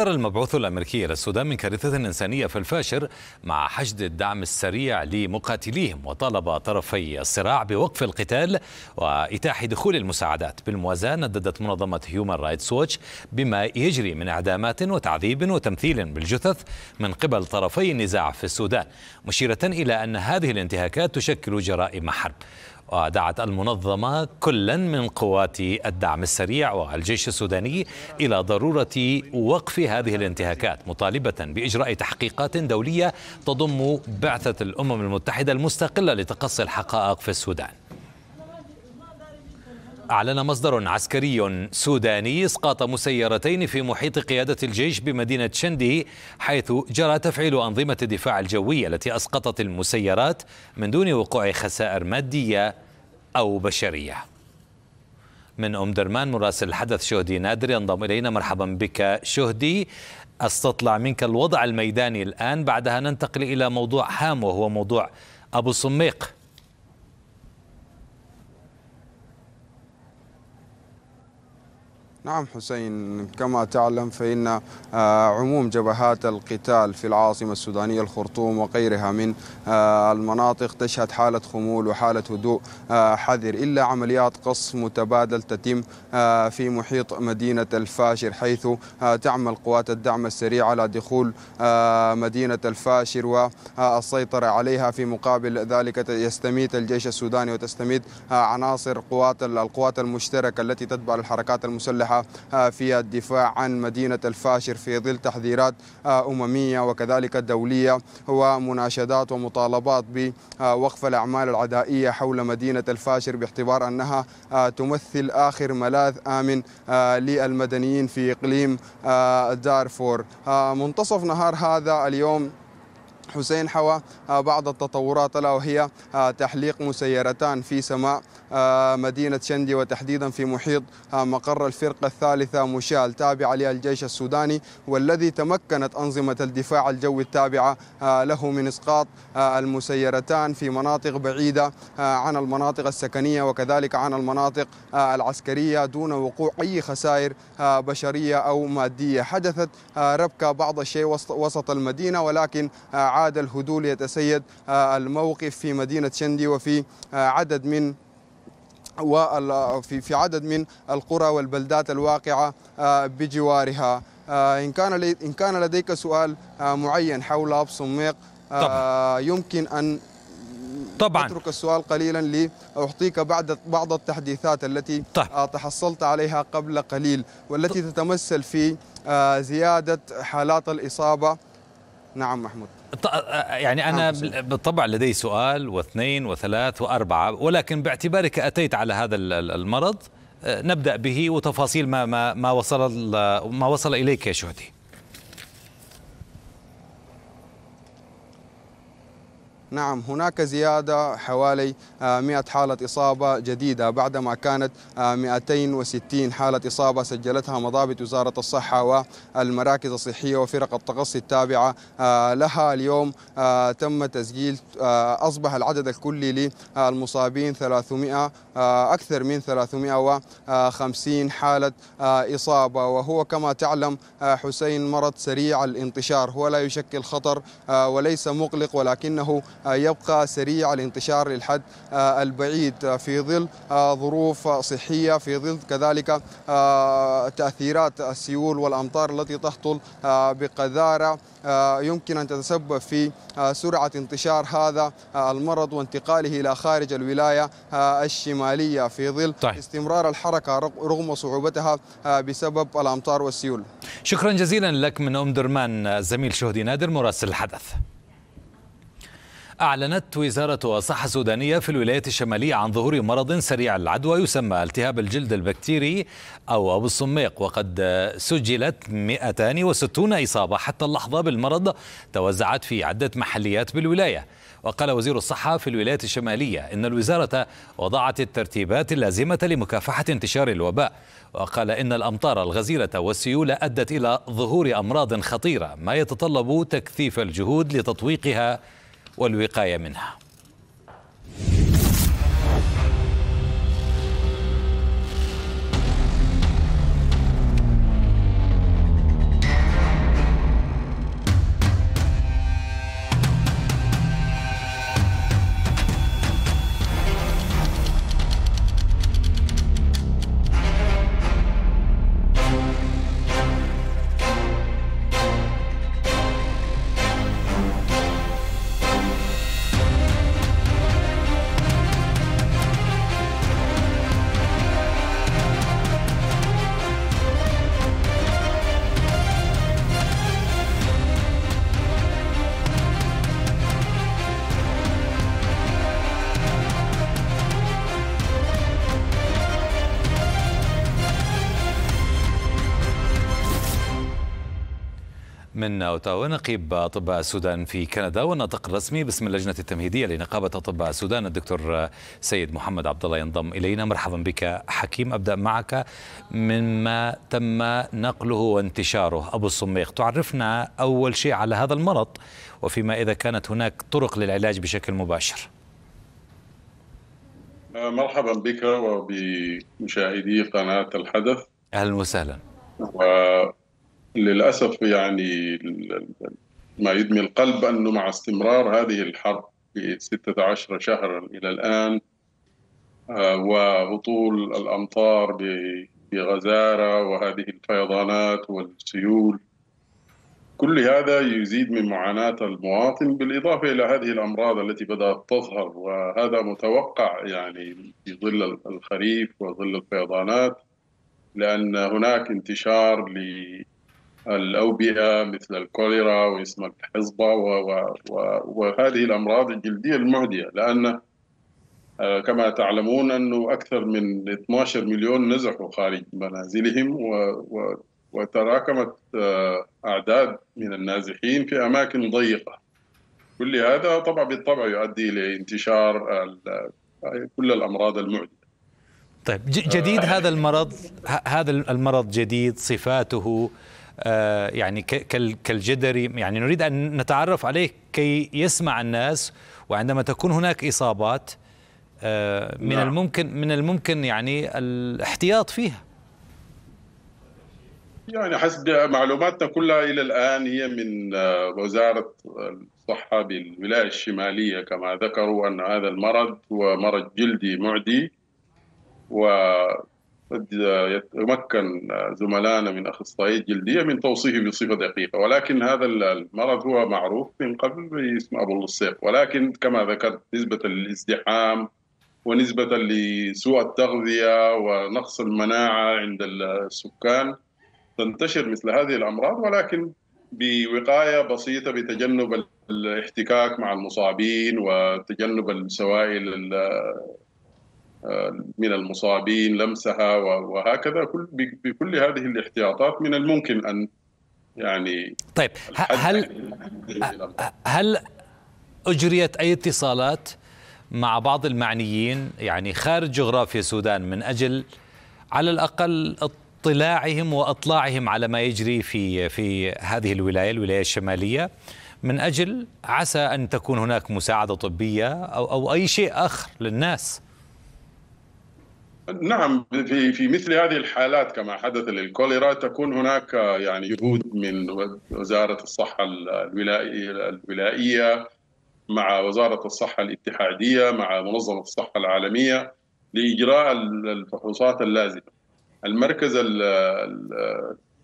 أثر المبعوث الأمريكي إلى السودان من كارثة إنسانية في الفاشر مع حشد الدعم السريع لمقاتليهم وطالب طرفي الصراع بوقف القتال وإتاح دخول المساعدات بالموازاة نددت منظمة هيومن رايتس ووتش بما يجري من إعدامات وتعذيب وتمثيل بالجثث من قبل طرفي النزاع في السودان مشيرة إلى أن هذه الانتهاكات تشكل جرائم حرب ودعت المنظمة كلا من قوات الدعم السريع والجيش السوداني إلى ضرورة وقف هذه الانتهاكات مطالبة بإجراء تحقيقات دولية تضم بعثة الأمم المتحدة المستقلة لتقصي الحقائق في السودان أعلن مصدر عسكري سوداني إسقاط مسيرتين في محيط قيادة الجيش بمدينة شندي حيث جرى تفعيل أنظمة الدفاع الجوي التي أسقطت المسيرات من دون وقوع خسائر مادية أو بشرية من أم درمان مراسل الحدث شهدي نادر ينضم إلينا مرحبا بك شهدي أستطلع منك الوضع الميداني الآن بعدها ننتقل إلى موضوع هام وهو موضوع أبو صميق نعم حسين كما تعلم فإن آه، عموم جبهات القتال في العاصمة السودانية الخرطوم وغيرها من آه، المناطق تشهد حالة خمول وحالة هدوء آه، حذر إلا عمليات قصف متبادل تتم في محيط مدينة الفاشر حيث تعمل قوات الدعم السريع على دخول مدينة الفاشر والسيطرة عليها في مقابل ذلك يستميت الجيش السوداني وتستميت عناصر قوات القوات المشتركة التي تتبع الحركات المسلحة آه، في الدفاع عن مدينة الفاشر في ظل تحذيرات آه، أممية وكذلك دولية ومناشدات ومطالبات بوقف الأعمال العدائية حول مدينة الفاشر باعتبار أنها آه، تمثل آخر ملاذ آمن للمدنيين في إقليم دارفور منتصف نهار هذا اليوم حسين حوى آه، بعض التطورات الا وهي آه، تحليق مسيرتان في سماء آه، مدينه شندي وتحديدا في محيط مقر الفرقه الثالثه مشال تابعه للجيش السوداني والذي تمكنت انظمه الدفاع الجوي التابعه له من اسقاط المسيرتان في مناطق بعيده عن المناطق السكنيه وكذلك عن المناطق العسكريه دون وقوع اي خسائر بشريه او ماديه حدثت ربكه بعض الشيء وسط المدينه ولكن عاد الهدوء ليتسيد آه، الموقف في مدينة شندي وفي آه، عدد من وفي في عدد من القرى والبلدات الواقعة آه، بجوارها إن كان إن كان لديك سؤال معين حول أب يمكن أن طبعا اترك السؤال قليلا لاعطيك بعد بعض التحديثات التي طيب. تحصلت عليها قبل قليل والتي تتمثل في زياده حالات الاصابه نعم محمود يعني أنا نعم، بالطبع لدي سؤال واثنين وثلاث وأربعة ولكن باعتبارك أتيت على هذا المرض نبدأ به وتفاصيل ما ما ما وصل ما وصل إليك يا شهدي نعم هناك زيادة حوالي 100 آه، حالة إصابة جديدة بعدما كانت 260 آه، حالة إصابة سجلتها مضابط وزارة الصحة والمراكز الصحية وفرق التقصي التابعة آه، لها اليوم تم تسجيل أصبح العدد الكلي للمصابين 300 أكثر من 350 حالة إصابة وهو كما تعلم حسين مرض سريع الانتشار هو لا يشكل خطر وليس مقلق ولكنه آه، يبقى سريع الانتشار للحد آه، البعيد آه، في ظل ظروف صحية في ظل كذلك تأثيرات السيول والأمطار التي تهطل بقذارة يمكن أن تتسبب في سرعة انتشار هذا المرض وانتقاله إلى خارج الولاية الشمالية في ظل طيب. استمرار الحركة رغم صعوبتها بسبب الأمطار والسيول شكرا جزيلا لك من أم درمان الزميل شهدي نادر مراسل الحدث أعلنت وزارة الصحة السودانية في الولايات الشمالية عن ظهور مرض سريع العدوى يسمى التهاب الجلد البكتيري أو أبو السميق وقد سجلت 260 إصابة حتى اللحظة بالمرض توزعت في عدة محليات بالولاية وقال وزير الصحة في الولايات الشمالية إن الوزارة وضعت الترتيبات اللازمة لمكافحة انتشار الوباء وقال إن الأمطار الغزيرة والسيولة أدت إلى ظهور أمراض خطيرة ما يتطلب تكثيف الجهود لتطويقها والوقاية منها من أوتاوا نقيب أطباء السودان في كندا والناطق الرسمي باسم اللجنة التمهيدية لنقابة أطباء السودان الدكتور سيد محمد عبد الله ينضم إلينا مرحبا بك حكيم أبدأ معك مما تم نقله وانتشاره أبو الصميق تعرفنا أول شيء على هذا المرض وفيما إذا كانت هناك طرق للعلاج بشكل مباشر مرحبا بك وبمشاهدي قناة الحدث أهلا وسهلا و... للاسف يعني ما يدمي القلب انه مع استمرار هذه الحرب في 16 شهرا الى الان آه، وهطول الامطار بغزاره وهذه الفيضانات والسيول كل هذا يزيد من معاناه المواطن بالاضافه الى هذه الامراض التي بدات تظهر وهذا متوقع يعني في ظل الخريف وظل الفيضانات لان هناك انتشار ل الأوبئة مثل الكوليرا واسم الحصبة وهذه الأمراض الجلدية المعدية لأن آه، كما تعلمون أنه أكثر من 12 مليون نزحوا خارج منازلهم وتراكمت آه، أعداد من النازحين في أماكن ضيقة كل هذا طبعا بالطبع يؤدي لانتشار كل الأمراض المعدية طيب جديد آه. هذا المرض هذا المرض جديد صفاته آه، يعني كالجدري يعني نريد أن نتعرف عليه كي يسمع الناس وعندما تكون هناك إصابات آه، من نعم. الممكن من الممكن يعني الاحتياط فيها يعني حسب معلوماتنا كلها الى الان هي من آه، وزاره الصحه بالولايه الشماليه كما ذكروا ان هذا المرض هو مرض جلدي معدي و قد يتمكن زملائنا من اخصائي الجلديه من توصيفه بصفه دقيقه ولكن هذا المرض هو معروف من قبل باسم ابو الصيف ولكن كما ذكرت نسبه للازدحام ونسبه لسوء التغذيه ونقص المناعه عند السكان تنتشر مثل هذه الامراض ولكن بوقايه بسيطه بتجنب الاحتكاك مع المصابين وتجنب السوائل من المصابين لمسها وهكذا كل بكل هذه الاحتياطات من الممكن ان يعني طيب هل هل اجريت اي اتصالات مع بعض المعنيين يعني خارج جغرافيا السودان من اجل على الاقل اطلاعهم واطلاعهم على ما يجري في في هذه الولايه الولايه الشماليه من اجل عسى ان تكون هناك مساعده طبيه او او اي شيء اخر للناس نعم في في مثل هذه الحالات كما حدث للكوليرا تكون هناك يعني جهود من وزاره الصحه الولائيه مع وزاره الصحه الاتحاديه مع منظمه الصحه العالميه لاجراء الفحوصات اللازمه. المركز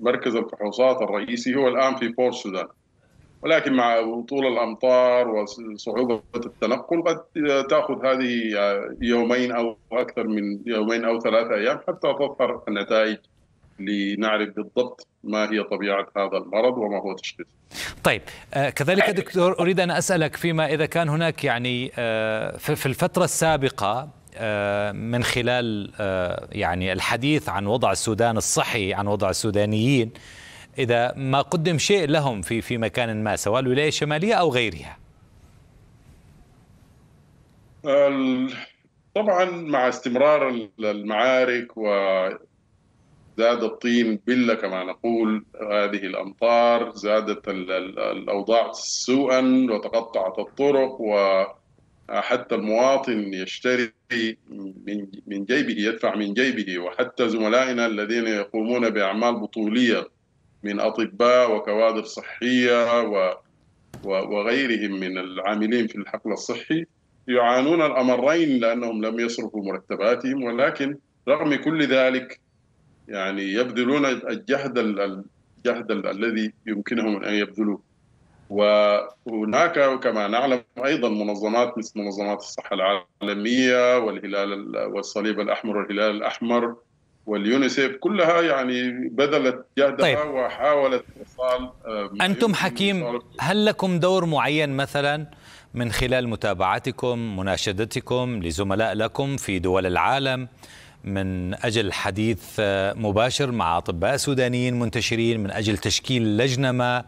مركز الفحوصات الرئيسي هو الان في بور سودان. ولكن مع هطول الامطار وصعوبه التنقل قد تاخذ هذه يومين او اكثر من يومين او ثلاثه ايام حتى تظهر النتائج لنعرف بالضبط ما هي طبيعه هذا المرض وما هو تشخيصه. طيب آه، كذلك دكتور اريد ان اسالك فيما اذا كان هناك يعني آه، في الفتره السابقه آه، من خلال يعني الحديث عن وضع السودان الصحي عن وضع السودانيين إذا ما قدم شيء لهم في في مكان ما سواء الولاية الشمالية أو غيرها طبعا مع استمرار المعارك وزاد الطين بله كما نقول هذه الامطار زادت الاوضاع سوءا وتقطعت الطرق وحتى المواطن يشتري من جيبه يدفع من جيبه وحتى زملائنا الذين يقومون باعمال بطوليه من اطباء وكوادر صحيه و وغيرهم من العاملين في الحقل الصحي يعانون الامرين لانهم لم يصرفوا مرتباتهم ولكن رغم كل ذلك يعني يبذلون الجهد الجهد الذي يمكنهم ان يبذلوه وهناك كما نعلم ايضا منظمات مثل منظمات الصحه العالميه والهلال والصليب الاحمر والهلال الاحمر واليونيسيف كلها يعني بذلت جهدها طيب. وحاولت ايصال يعني انتم حكيم هل لكم دور معين مثلا من خلال متابعتكم مناشدتكم لزملاء لكم في دول العالم من اجل حديث مباشر مع اطباء سودانيين منتشرين من اجل تشكيل لجنه ما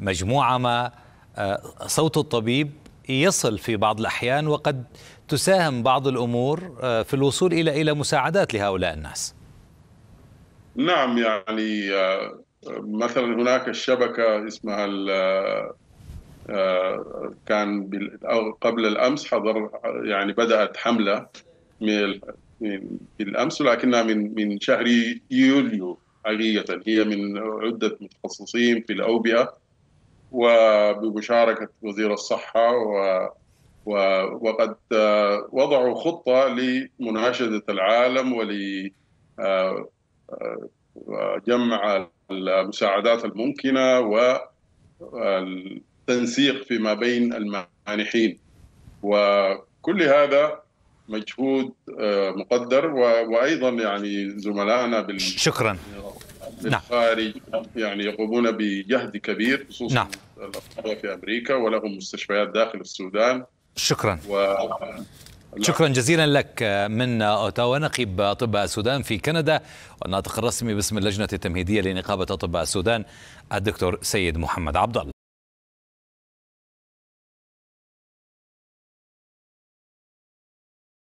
مجموعه ما آه، صوت الطبيب يصل في بعض الاحيان وقد تساهم بعض الامور آه، في الوصول الى الى مساعدات لهؤلاء الناس. نعم يعني آه، مثلا هناك الشبكة اسمها آه، آه، كان قبل الأمس حضر يعني بدأت حملة من الامس ولكنها من من شهر يوليو حقيقة هي من عدة متخصصين في الأوبئة وبمشاركة وزير الصحة و وقد وضعوا خطة لمناشدة العالم ول جمع المساعدات الممكنه والتنسيق فيما بين المانحين وكل هذا مجهود آه، مقدر وايضا يعني زملائنا بال شكرا بالخارج نعم. يعني يقومون بجهد كبير خصوصا نعم. في امريكا ولهم مستشفيات داخل السودان شكرا و... شكرا جزيلا لك آه، من آه، اوتاوا نقيب آه، اطباء السودان في كندا والناطق الرسمي باسم اللجنه التمهيديه لنقابه اطباء السودان الدكتور سيد محمد عبد الله